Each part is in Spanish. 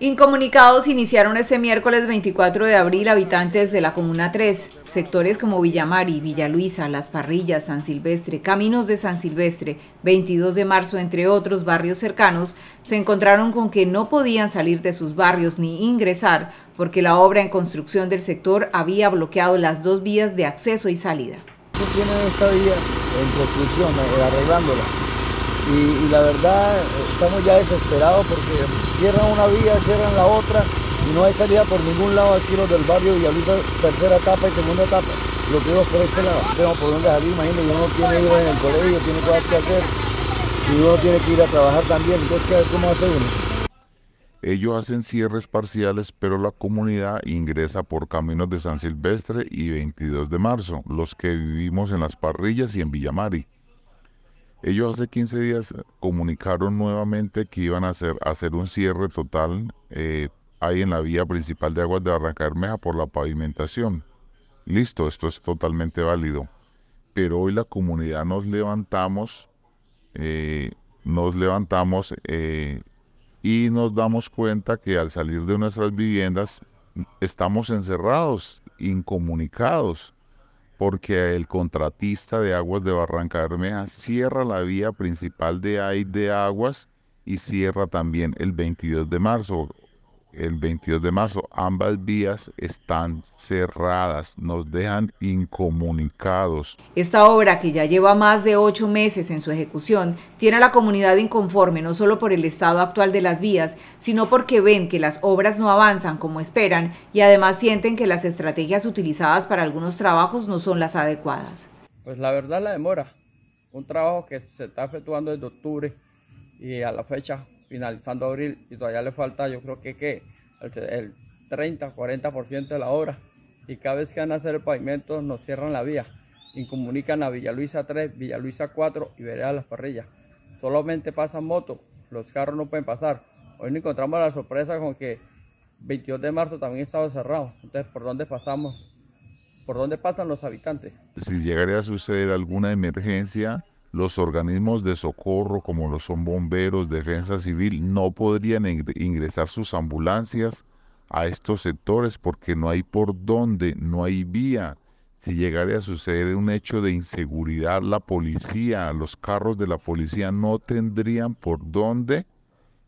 Incomunicados iniciaron este miércoles 24 de abril habitantes de la Comuna 3, sectores como Villamari, Villa Luisa, Las Parrillas, San Silvestre, Caminos de San Silvestre, 22 de marzo, entre otros barrios cercanos, se encontraron con que no podían salir de sus barrios ni ingresar porque la obra en construcción del sector había bloqueado las dos vías de acceso y salida. tiene esta vía en construcción, eh, arreglándola y, la verdad eh, estamos ya desesperados porque cierran una vía, cierran la otra y no hay salida por ningún lado aquí los del barrio avisa tercera etapa y segunda etapa. Los veo por este lado, tenemos por dónde salir, imagínense, uno tiene hijos en el colegio, tiene cosas que hacer y uno tiene que ir a trabajar también, entonces ¿qué, ¿cómo hace uno? Ellos hacen cierres parciales, pero la comunidad ingresa por caminos de San Silvestre y 22 de marzo, los que vivimos en Las Parrillas y en Villamari. Ellos hace 15 días comunicaron nuevamente que iban a hacer, hacer un cierre total eh, ahí en la vía principal de Aguas de Barranca Bermeja por la pavimentación. Listo, esto es totalmente válido. Pero hoy la comunidad nos levantamos, eh, nos levantamos eh, y nos damos cuenta que al salir de nuestras viviendas estamos encerrados, incomunicados porque el contratista de Aguas de Barranca Bermeja cierra la vía principal de AID de Aguas y cierra también el 22 de marzo el 22 de marzo. Ambas vías están cerradas, nos dejan incomunicados. Esta obra, que ya lleva más de ocho meses en su ejecución, tiene a la comunidad inconforme no solo por el estado actual de las vías, sino porque ven que las obras no avanzan como esperan y además sienten que las estrategias utilizadas para algunos trabajos no son las adecuadas. Pues la verdad la demora, un trabajo que se está efectuando desde octubre y a la fecha finalizando abril y todavía le falta, yo creo que, el, 30, 40% de la obra. Y cada vez que van a hacer el pavimento nos cierran la vía. Incomunican a Villaluisa 3, Villaluisa 4 y Vereda Las Parrillas. Solamente pasan motos, los carros no pueden pasar. Hoy nos encontramos la sorpresa con que 22 de marzo también estaba cerrado. Entonces, ¿por dónde pasamos? ¿Por dónde pasan los habitantes? Si llegara a suceder alguna emergencia, los organismos de socorro, como lo son bomberos, defensa civil, no podrían ingresar sus ambulancias a estos sectores porque no hay por dónde, no hay vía. Si llegara a suceder un hecho de inseguridad, la policía, los carros de la policía no tendrían por dónde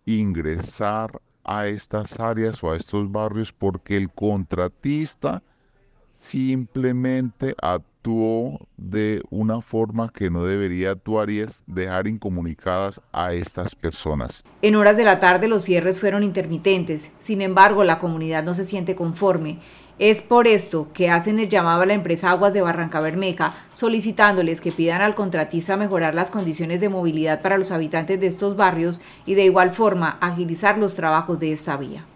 ingresar a estas áreas o a estos barrios porque el contratista simplemente actuó de una forma que no debería actuar y es dejar incomunicadas a estas personas. En horas de la tarde los cierres fueron intermitentes, sin embargo la comunidad no se siente conforme. Es por esto que hacen el llamado a la empresa Aguas de Barranca Bermeja, solicitándoles que pidan al contratista mejorar las condiciones de movilidad para los habitantes de estos barrios y de igual forma agilizar los trabajos de esta vía.